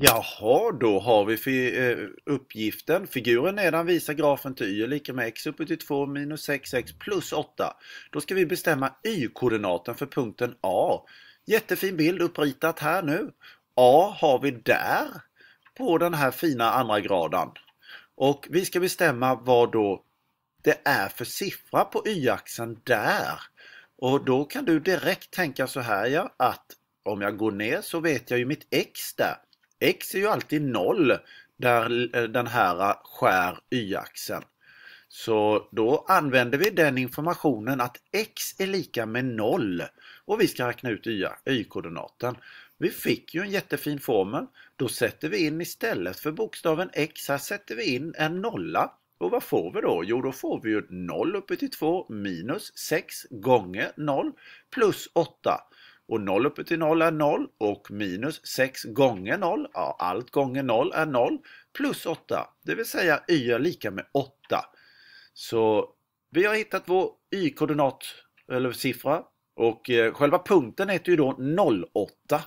Jaha, då har vi fi eh, uppgiften. Figuren nedan visar grafen till y är lika med x upphöjt till 2 minus 6 x plus 8. Då ska vi bestämma y-koordinaten för punkten A. Jättefin bild uppritat här nu. A har vi där på den här fina andra graden. Och vi ska bestämma vad då det är för siffra på y-axeln där. Och då kan du direkt tänka så här ja, att om jag går ner så vet jag ju mitt x där. X är ju alltid noll där eh, den här eh, skär y-axeln. Så då använder vi den informationen att x är lika med noll och vi ska räkna ut y-koordinaten. Vi fick ju en jättefin formel. Då sätter vi in istället för bokstaven x här sätter vi in en nolla. Och vad får vi då? Jo, då får vi ju 0 uppe till 2 minus 6 gånger 0 plus 8. Och 0 uppe till 0 är 0 och minus 6 gånger 0, ja allt gånger 0 är 0, plus 8. Det vill säga y är lika med 8. Så vi har hittat vår y-koordinat eller siffra och eh, själva punkten heter ju då 08.